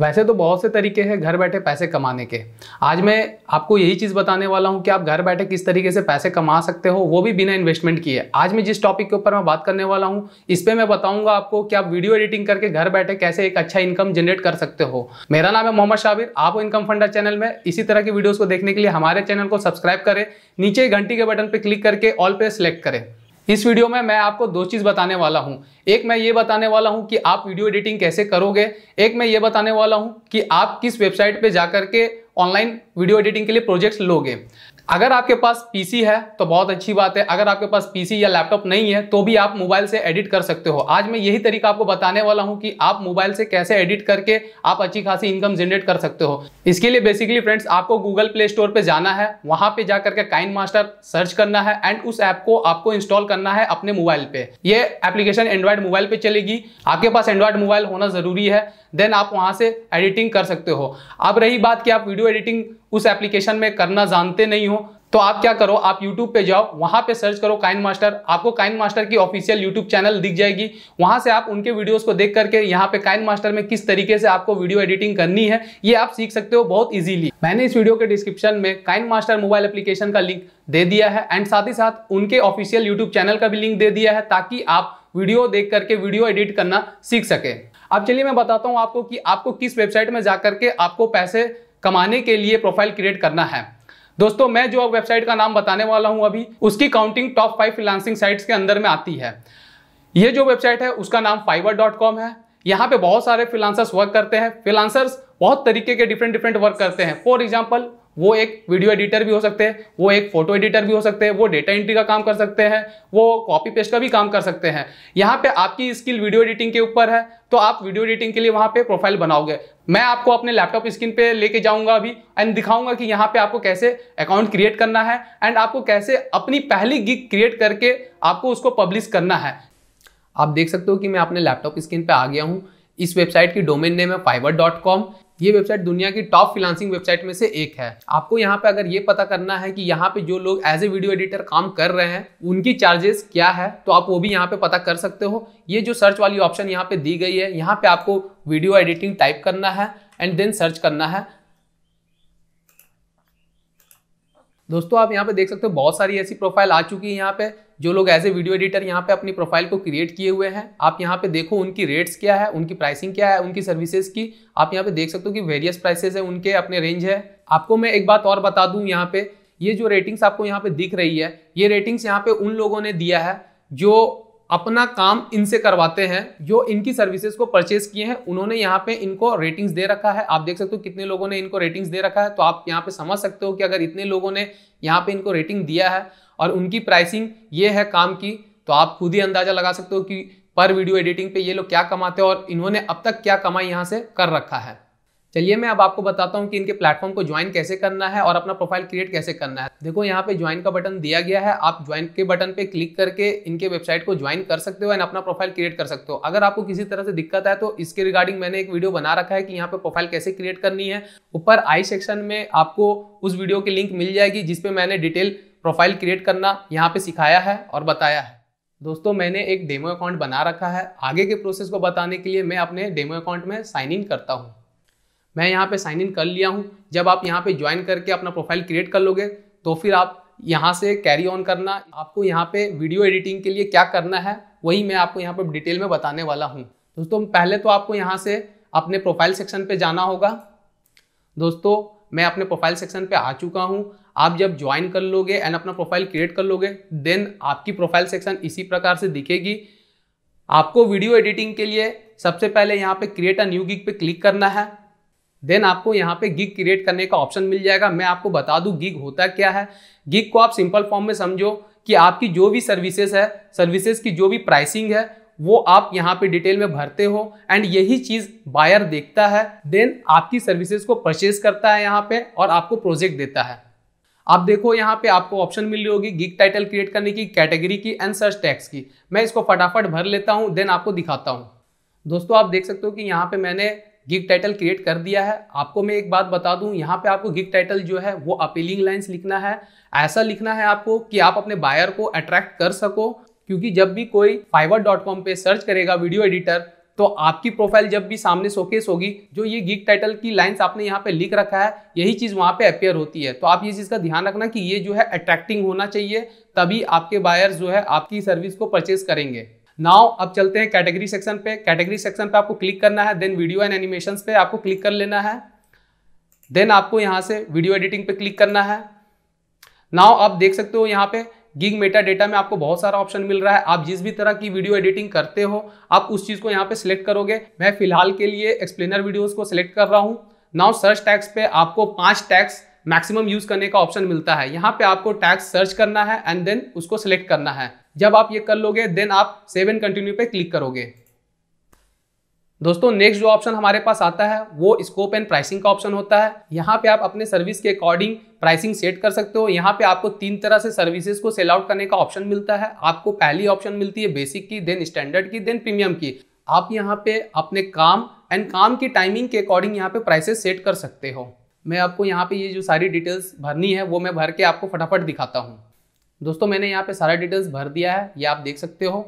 वैसे तो बहुत से तरीके हैं घर बैठे पैसे कमाने के आज मैं आपको यही चीज़ बताने वाला हूँ कि आप घर बैठे किस तरीके से पैसे कमा सकते हो वो भी बिना इन्वेस्टमेंट किए आज मैं जिस टॉपिक के ऊपर मैं बात करने वाला हूँ इस पर मैं बताऊंगा आपको कि आप वीडियो एडिटिंग करके घर बैठे कैसे एक अच्छा इनकम जनरेट कर सकते हो मेरा नाम है मोहम्मद शाबिर आप इनकम फंडा चैनल में इसी तरह की वीडियोज़ को देखने के लिए हमारे चैनल को सब्सक्राइब करें नीचे घंटी के बटन पर क्लिक करके ऑल पे सेलेक्ट करें इस वीडियो में मैं आपको दो चीज़ बताने वाला हूँ एक मैं ये बताने वाला हूँ कि आप वीडियो एडिटिंग कैसे करोगे एक मैं ये बताने वाला हूं कि आप किस वेबसाइट पे जाकर के ऑनलाइन वीडियो एडिटिंग के लिए प्रोजेक्ट्स लोगे अगर आपके पास पीसी है तो बहुत अच्छी बात है अगर आपके पास पीसी या लैपटॉप नहीं है तो भी आप मोबाइल से एडिट कर सकते हो आज मैं यही तरीका आपको बताने वाला हूं कि आप मोबाइल से कैसे एडिट करके आप अच्छी खासी इनकम जनरेट कर सकते हो इसके लिए बेसिकली फ्रेंड्स आपको गूगल प्ले स्टोर पर जाना है वहां पर जाकर के काइन मास्टर सर्च करना है एंड उस ऐप को आपको इंस्टॉल करना है अपने मोबाइल पे ये एप्लीकेशन एंड्रॉयड मोबाइल पर चलेगी आपके पास एंड्रॉयड मोबाइल होना जरूरी है देन आप वहां से एडिटिंग कर सकते हो अब रही बात कि आप वीडियो एडिटिंग उस एप्लीकेशन में करना जानते नहीं हो तो आप क्या करो आप YouTube पे जाओ वहां पे सर्च करो काइन मास्टर आपको काइन मास्टर की ऑफिशियल YouTube चैनल दिख जाएगी वहां से आप उनके वीडियोस को देख करके यहाँ पे काइन मास्टर में किस तरीके से आपको वीडियो एडिटिंग करनी है ये आप सीख सकते हो बहुत इजीली मैंने इस वीडियो के डिस्क्रिप्शन में काइन मास्टर मोबाइल एप्लीकेशन का लिंक दे दिया है एंड साथ ही साथ उनके ऑफिशियल यूट्यूब चैनल का भी लिंक दे दिया है ताकि आप वीडियो देख करके वीडियो एडिट करना सीख सके अब चलिए मैं बताता हूँ आपको कि आपको किस वेबसाइट में जाकर के आपको पैसे कमाने के लिए प्रोफाइल क्रिएट करना है दोस्तों मैं जो वेबसाइट का नाम बताने वाला हूं अभी उसकी counting top five freelancing sites के अंदर में आती है ये जो वेबसाइट है उसका नाम फाइबर है यहाँ पे बहुत सारे फिलानसर्स वर्क करते हैं फिलानसर्स बहुत तरीके के डिफरेंट डिफरेंट वर्क करते हैं फॉर एग्जाम्पल वो एक वीडियो एडिटर भी हो सकते हैं वो एक फोटो एडिटर भी हो सकते हैं वो डेटा एंट्री का काम कर सकते हैं वो कॉपी पेस्ट का भी काम कर सकते हैं यहाँ पे आपकी स्किल वीडियो एडिटिंग के ऊपर है तो आप वीडियो एडिटिंग के लिए वहाँ पे प्रोफाइल बनाओगे मैं आपको अपने लैपटॉप स्क्रीन पे लेके जाऊंगा अभी एंड दिखाऊंगा कि यहाँ पे आपको कैसे अकाउंट क्रिएट करना है एंड आपको कैसे अपनी पहली गिग क्रिएट करके आपको उसको पब्लिश करना है आप देख सकते हो कि मैं अपने लैपटॉप स्क्रीन पे आ गया हूँ इस वेबसाइट की डोमेन नेम है फाइवर डॉट कॉम ये वेबसाइट दुनिया की टॉप फ्रीलांसिंग वेबसाइट में से एक है आपको यहाँ पे अगर ये पता करना है कि यहाँ पे जो लोग एज ए वीडियो एडिटर काम कर रहे हैं उनकी चार्जेस क्या है तो आप वो भी यहाँ पे पता कर सकते हो ये जो सर्च वाली ऑप्शन यहाँ पे दी गई है यहाँ पे आपको वीडियो एडिटिंग टाइप करना है एंड देन सर्च करना है दोस्तों आप यहाँ पे देख सकते हो बहुत सारी ऐसी प्रोफाइल आ चुकी है यहाँ पे जो लोग एज ए वीडियो एडिटर यहाँ पे अपनी प्रोफाइल को क्रिएट किए हुए हैं आप यहाँ पे देखो उनकी रेट्स क्या है उनकी प्राइसिंग क्या है उनकी सर्विसेज की आप यहाँ पे देख सकते हो कि वेरियस प्राइसेस है उनके अपने रेंज है आपको मैं एक बात और बता दूँ यहाँ पे ये जो रेटिंग्स आपको यहाँ पे दिख रही है ये रेटिंग्स यहाँ पे उन लोगों ने दिया है जो अपना काम इनसे करवाते हैं जो इनकी सर्विसेज को परचेज किए हैं उन्होंने यहाँ पे इनको रेटिंग्स दे रखा है आप देख सकते हो कितने लोगों ने इनको रेटिंग्स दे रखा है तो आप यहाँ पे समझ सकते हो कि अगर इतने लोगों ने यहाँ पे इनको रेटिंग दिया है और उनकी प्राइसिंग ये है काम की तो आप खुद ही अंदाजा लगा सकते हो कि पर वीडियो एडिटिंग पे ये लोग क्या कमाते हैं और इन्होंने अब तक क्या कमाई यहाँ से कर रखा है चलिए मैं अब आपको बताता हूँ कि इनके प्लेटफॉर्म को ज्वाइन कैसे करना है और अपना प्रोफाइल क्रिएट कैसे करना है देखो यहाँ पे ज्वाइन का बटन दिया गया है आप ज्वाइन के बटन पे क्लिक करके इनके वेबसाइट को ज्वाइन कर सकते हो एंड अपना प्रोफाइल क्रिएट कर सकते हो अगर आपको किसी तरह से दिक्कत है तो इसके रिगार्डिंग मैंने एक वीडियो बना रखा है कि यहाँ पे प्रोफाइल कैसे क्रिएट करनी है ऊपर आई सेक्शन में आपको उस वीडियो की लिंक मिल जाएगी जिसपे मैंने डिटेल प्रोफाइल क्रिएट करना यहाँ पे सिखाया है और बताया है दोस्तों मैंने एक डेमो अकाउंट बना रखा है आगे के प्रोसेस को बताने के लिए मैं अपने डेमो अकाउंट में साइन इन करता हूँ मैं यहाँ पे साइन इन कर लिया हूँ जब आप यहाँ पे ज्वाइन करके अपना प्रोफाइल क्रिएट कर लोगे तो फिर आप यहाँ से कैरी ऑन करना आपको यहाँ पे वीडियो एडिटिंग के लिए क्या करना है वही मैं आपको यहाँ पे डिटेल में बताने वाला हूँ दोस्तों पहले तो आपको यहाँ से अपने प्रोफाइल सेक्शन पे जाना होगा दोस्तों मैं अपने प्रोफाइल सेक्शन पे आ चुका हूँ आप जब ज्वाइन कर लोगे एंड अपना प्रोफाइल क्रिएट कर लोगे देन आपकी प्रोफाइल सेक्शन इसी प्रकार से दिखेगी आपको वीडियो एडिटिंग के लिए सबसे पहले यहाँ पे क्रिएट अ न्यू गिग पे क्लिक करना है देन आपको यहाँ पे गिग क्रिएट करने का ऑप्शन मिल जाएगा मैं आपको बता दूँ गिग होता क्या है गिग को आप सिंपल फॉर्म में समझो कि आपकी जो भी सर्विसेज है सर्विसेज की जो भी प्राइसिंग है वो आप यहाँ पे डिटेल में भरते हो एंड यही चीज़ बायर देखता है देन आपकी सर्विसेज को परचेज करता है यहाँ पे और आपको प्रोजेक्ट देता है आप देखो यहाँ पे आपको ऑप्शन मिल रही होगी गिग टाइटल क्रिएट करने की कैटेगरी की एंड सर्च टैक्स की मैं इसको फटाफट भर लेता हूँ देन आपको दिखाता हूँ दोस्तों आप देख सकते हो कि यहाँ पे मैंने गिग टाइटल क्रिएट कर दिया है आपको मैं एक बात बता दूं यहाँ पे आपको गिग टाइटल जो है वो अपीलिंग लाइंस लिखना है ऐसा लिखना है आपको कि आप अपने बायर को अट्रैक्ट कर सको क्योंकि जब भी कोई फाइवर डॉट कॉम पे सर्च करेगा वीडियो एडिटर तो आपकी प्रोफाइल जब भी सामने शोकेस होगी जो ये गिग टाइटल की लाइंस आपने यहाँ पे लिख रखा है यही चीज़ वहां पे अपेयर होती है तो आप ये चीज़ का ध्यान रखना कि ये जो है अट्रैक्टिंग होना चाहिए तभी आपके बायर जो है आपकी सर्विस को परचेज करेंगे नाउ अब चलते हैं कैटेगरी सेक्शन पे कैटेगरी सेक्शन पे आपको क्लिक करना है देन वीडियो एंड एनिमेशन पे आपको क्लिक कर लेना है देन आपको यहाँ से वीडियो एडिटिंग पे क्लिक करना है नाउ आप देख सकते हो यहाँ पे गिग मेटा डेटा में आपको बहुत सारा ऑप्शन मिल रहा है आप जिस भी तरह की वीडियो एडिटिंग करते हो आप उस चीज़ को यहाँ पे सिलेक्ट करोगे मैं फिलहाल के लिए एक्सप्लेनर वीडियोस को सिलेक्ट कर रहा हूँ नाउ सर्च टैक्स पे आपको पांच टैक्स मैक्सिमम यूज करने का ऑप्शन मिलता है यहाँ पे आपको टैक्स सर्च करना है एंड देन उसको सिलेक्ट करना है जब आप ये कर लोगे देन आप सेवन कंटिन्यू पे क्लिक करोगे दोस्तों नेक्स्ट जो ऑप्शन हमारे पास आता है वो स्कोप एंड प्राइसिंग का ऑप्शन होता है यहाँ पे आप अपने सर्विस के अकॉर्डिंग प्राइसिंग सेट कर सकते हो यहाँ पे आपको तीन तरह से सर्विसेज को सेल आउट करने का ऑप्शन मिलता है आपको पहली ऑप्शन मिलती है बेसिक की देन स्टैंडर्ड की देन प्रीमियम की आप यहाँ पे अपने काम एंड काम की टाइमिंग के अकॉर्डिंग यहाँ पे प्राइसेस सेट कर सकते हो मैं आपको यहाँ पे ये जो सारी डिटेल्स भरनी है वो मैं भर के आपको फटाफट दिखाता हूँ दोस्तों मैंने यहाँ पे सारा डिटेल्स भर दिया है ये आप देख सकते हो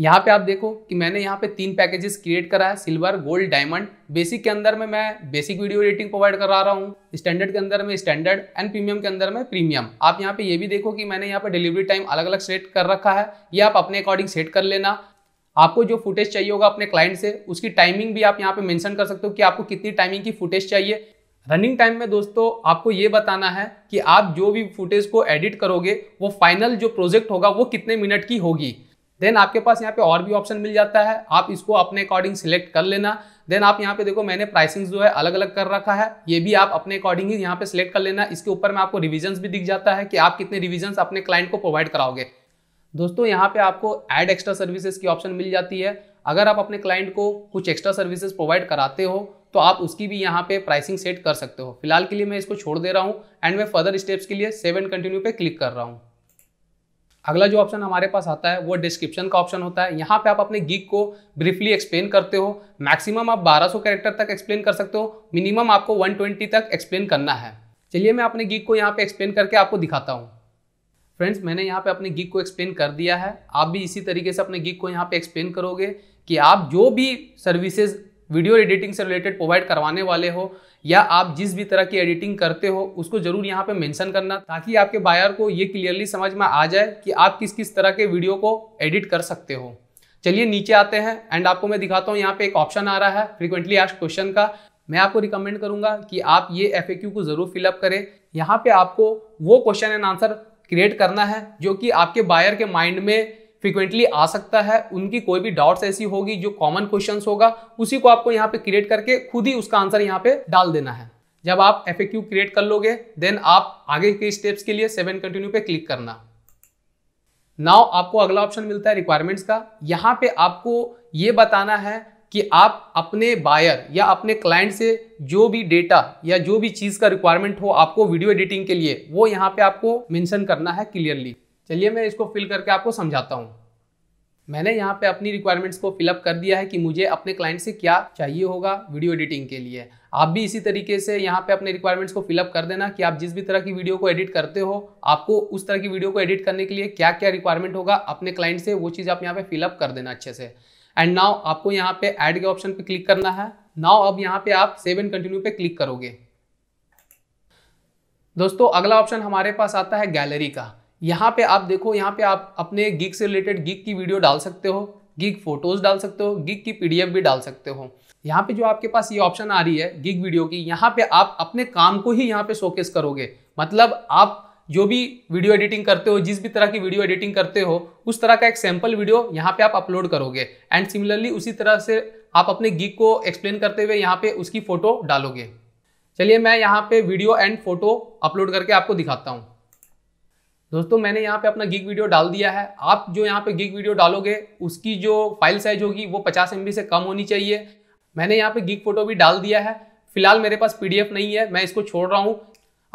यहाँ पे आप देखो कि मैंने यहाँ पे तीन पैकेजेस क्रिएट करा है सिल्वर गोल्ड डायमंड बेसिक के अंदर में मैं बेसिक वीडियो एडिटिंग प्रोवाइड करा रहा हूँ स्टैंडर्ड के अंदर में स्टैंडर्ड एंड प्रीमियम के अंदर में प्रीमियम आप यहाँ पे ये भी देखो कि मैंने यहाँ पे डिलीवरी टाइम अलग अलग सेट कर रखा है ये आप अपने अकॉर्डिंग सेट कर लेना आपको जो फुटेज चाहिए होगा अपने क्लाइंट से उसकी टाइमिंग भी आप यहाँ पे मैंशन कर सकते हो कि आपको कितनी टाइमिंग की फुटेज चाहिए रनिंग टाइम में दोस्तों आपको ये बताना है कि आप जो भी फुटेज को एडिट करोगे वो फाइनल जो प्रोजेक्ट होगा वो कितने मिनट की होगी देन आपके पास यहाँ पे और भी ऑप्शन मिल जाता है आप इसको अपने अकॉर्डिंग सिलेक्ट कर लेना देन आप यहाँ पे देखो मैंने प्राइसिंग जो है अलग अलग कर रखा है ये भी आप अपने अकॉर्डिंग ही यहाँ पे सिलेक्ट कर लेना इसके ऊपर में आपको रिविजन्स भी दिख जाता है कि आप कितने रिविजन्स अपने क्लाइंट को प्रोवाइड कराओगे दोस्तों यहाँ पे आपको एड एक्स्ट्रा सर्विसेज की ऑप्शन मिल जाती है अगर आप अपने क्लाइंट को कुछ एक्स्ट्रा सर्विसेज प्रोवाइड कराते हो तो आप उसकी भी यहाँ पे प्राइसिंग सेट कर सकते हो फिलहाल के लिए मैं इसको छोड़ दे रहा हूँ एंड मैं फर्दर स्टेप्स के लिए सेवन कंटिन्यू पे क्लिक कर रहा हूँ अगला जो ऑप्शन हमारे पास आता है वो डिस्क्रिप्शन का ऑप्शन होता है यहाँ पे आप अपने गीक को ब्रीफली एक्सप्लेन करते हो मैक्सिमम आप 1200 कैरेक्टर तक एक्सप्लेन कर सकते हो मिनिमम आपको 120 तक एक्सप्लेन करना है चलिए मैं अपने गीक को यहाँ पे एक्सप्लेन करके आपको दिखाता हूँ फ्रेंड्स मैंने यहाँ पे अपने गीक को एक्सप्लेन कर दिया है आप भी इसी तरीके से अपने गीक को यहाँ पे एक्सप्लेन करोगे कि आप जो भी सर्विसेज वीडियो एडिटिंग से रिलेटेड प्रोवाइड करवाने वाले हो या आप जिस भी तरह की एडिटिंग करते हो उसको जरूर यहाँ पे मेंशन करना ताकि आपके बायर को ये क्लियरली समझ में आ जाए कि आप किस किस तरह के वीडियो को एडिट कर सकते हो चलिए नीचे आते हैं एंड आपको मैं दिखाता हूँ यहाँ पे एक ऑप्शन आ रहा है फ्रिक्वेंटली आज क्वेश्चन का मैं आपको रिकमेंड करूंगा कि आप ये एफ को जरूर फिलअप करें यहाँ पे आपको वो क्वेश्चन एंड आंसर क्रिएट करना है जो कि आपके बायर के माइंड में फ्रिक्वेंटली आ सकता है उनकी कोई भी डाउट्स ऐसी होगी जो कॉमन क्वेश्चन होगा उसी को आपको यहाँ पे क्रिएट करके खुद ही उसका आंसर यहाँ पे डाल देना है जब आप एफ क्रिएट कर लोगे देन आप आगे के स्टेप्स के लिए सेवन कंटिन्यू पे क्लिक करना नाउ आपको अगला ऑप्शन मिलता है रिक्वायरमेंट्स का यहाँ पे आपको ये बताना है कि आप अपने बायर या अपने क्लाइंट से जो भी डेटा या जो भी चीज़ का रिक्वायरमेंट हो आपको वीडियो एडिटिंग के लिए वो यहाँ पे आपको मेंशन करना है क्लियरली चलिए मैं इसको फिल करके आपको समझाता हूँ मैंने यहाँ पे अपनी रिक्वायरमेंट्स को फिलअप कर दिया है कि मुझे अपने क्लाइंट से क्या चाहिए होगा वीडियो एडिटिंग के लिए आप भी इसी तरीके से यहाँ पे अपने रिक्वायरमेंट्स को फिलअप कर देना कि आप जिस भी तरह की वीडियो को एडिट करते हो आपको उस तरह की वीडियो को एडिट करने के लिए क्या क्या रिक्वायरमेंट होगा अपने क्लाइंट से वो चीज़ आप यहाँ पे फिलअप कर देना अच्छे से एंड नाउ आपको यहाँ पे ऐड के ऑप्शन पे क्लिक करना है नाउ अब यहाँ पे आप सेव एंड कंटिन्यू पे क्लिक करोगे दोस्तों अगला ऑप्शन हमारे पास आता है गैलरी का यहाँ पे आप देखो यहाँ पे आप अपने गिग से रिलेटेड गिग की वीडियो डाल सकते हो गिग फोटोज डाल सकते हो गिग की पीडीएफ भी डाल सकते हो यहाँ पे जो आपके पास ये ऑप्शन आ रही है गिग वीडियो की यहाँ पे आप अपने काम को ही यहाँ पे शोकेस करोगे मतलब आप जो भी वीडियो एडिटिंग करते हो जिस भी तरह की वीडियो एडिटिंग करते हो उस तरह का एक सैम्पल वीडियो यहाँ पे आप अपलोड करोगे एंड सिमिलरली उसी तरह से आप अपने गिग को एक्सप्लेन करते हुए यहाँ पे उसकी फ़ोटो डालोगे चलिए मैं यहाँ पे वीडियो एंड फोटो अपलोड करके आपको दिखाता हूँ दोस्तों मैंने यहाँ पे अपना गिग वीडियो डाल दिया है आप जो यहाँ पे गिग वीडियो डालोगे उसकी जो फाइल साइज होगी वो 50 एम से कम होनी चाहिए मैंने यहाँ पे गिग फोटो भी डाल दिया है फिलहाल मेरे पास पीडीएफ नहीं है मैं इसको छोड़ रहा हूँ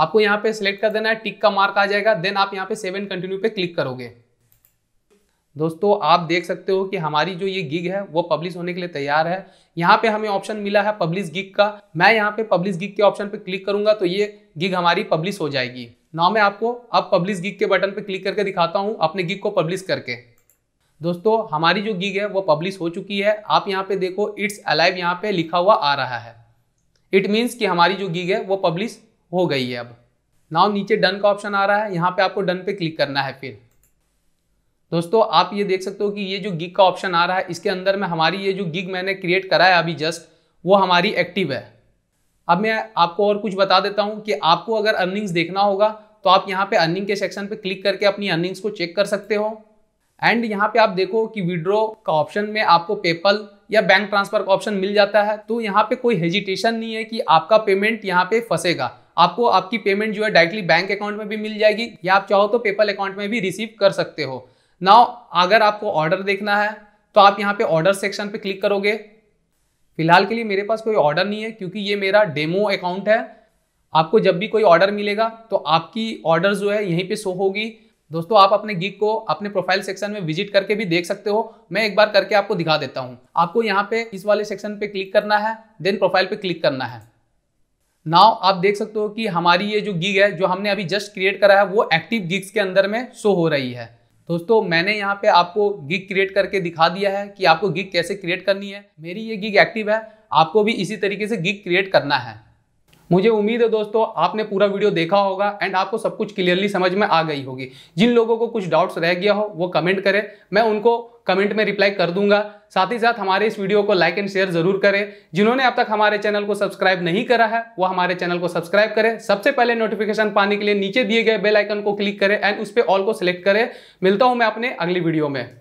आपको यहाँ पे सिलेक्ट कर देना है टिक का मार्क आ जाएगा देन आप यहाँ पे सेवन कंटिन्यू पे क्लिक करोगे दोस्तों आप देख सकते हो कि हमारी जो ये गिग है वो पब्लिश होने के लिए तैयार है यहाँ पे हमें ऑप्शन मिला है पब्लिश गिग का मैं यहाँ पे पब्लिश गिग के ऑप्शन पे क्लिक करूंगा तो ये गिग हमारी पब्लिश हो जाएगी ना मैं आपको अब पब्लिश गिग के बटन पर क्लिक करके दिखाता हूँ अपने गिग को पब्लिश करके दोस्तों हमारी जो गिग है वो पब्लिश हो चुकी है आप यहाँ पे देखो इट्स अलाइव यहाँ पे लिखा हुआ आ रहा है इट मीन्स कि हमारी जो गिग है वो पब्लिश हो गई है अब नाव नीचे डन का ऑप्शन आ रहा है यहाँ पे आपको डन पे क्लिक करना है फिर दोस्तों आप ये देख सकते हो कि ये जो गिग का ऑप्शन आ रहा है इसके अंदर में हमारी ये जो गिग मैंने क्रिएट करा है अभी जस्ट वो हमारी एक्टिव है अब मैं आपको और कुछ बता देता हूँ कि आपको अगर अर्निंग्स देखना होगा तो आप यहाँ पे अर्निंग के सेक्शन पे क्लिक करके अपनी अर्निंग्स को चेक कर सकते हो एंड यहाँ पे आप देखो कि विड्रो का ऑप्शन में आपको पेपल या बैंक ट्रांसफर का ऑप्शन मिल जाता है तो यहाँ पे कोई हेजिटेशन नहीं है कि आपका पेमेंट यहाँ पे फंसेगा आपको आपकी पेमेंट जो है डायरेक्टली बैंक अकाउंट में भी मिल जाएगी या आप चाहो तो पेपल अकाउंट में भी रिसीव कर सकते हो नाउ अगर आपको ऑर्डर देखना है तो आप यहाँ पे ऑर्डर सेक्शन पे क्लिक करोगे फिलहाल के लिए मेरे पास कोई ऑर्डर नहीं है क्योंकि ये मेरा डेमो अकाउंट है आपको जब भी कोई ऑर्डर मिलेगा तो आपकी ऑर्डर जो है यहीं पे शो होगी दोस्तों आप अपने गिग को अपने प्रोफाइल सेक्शन में विजिट करके भी देख सकते हो मैं एक बार करके आपको दिखा देता हूँ आपको यहाँ पे इस वाले सेक्शन पे क्लिक करना है देन प्रोफाइल पे क्लिक करना है नाव आप देख सकते हो कि हमारी ये जो गिग है जो हमने अभी जस्ट क्रिएट करा है वो एक्टिव गिग्स के अंदर में शो हो रही है दोस्तों मैंने यहाँ पे आपको गिग क्रिएट करके दिखा दिया है कि आपको गिग कैसे क्रिएट करनी है मेरी ये गिग एक्टिव है आपको भी इसी तरीके से गिग क्रिएट करना है मुझे उम्मीद है दोस्तों आपने पूरा वीडियो देखा होगा एंड आपको सब कुछ क्लियरली समझ में आ गई होगी जिन लोगों को कुछ डाउट्स रह गया हो वो कमेंट करें मैं उनको कमेंट में रिप्लाई कर दूंगा साथ ही साथ हमारे इस वीडियो को लाइक एंड शेयर जरूर करें जिन्होंने अब तक हमारे चैनल को सब्सक्राइब नहीं करा है वो हमारे चैनल को सब्सक्राइब करें सबसे पहले नोटिफिकेशन पाने के लिए नीचे दिए गए बेल आइकन को क्लिक करें एंड उस पर ऑल को सिलेक्ट करें मिलता हूं मैं अपने अगली वीडियो में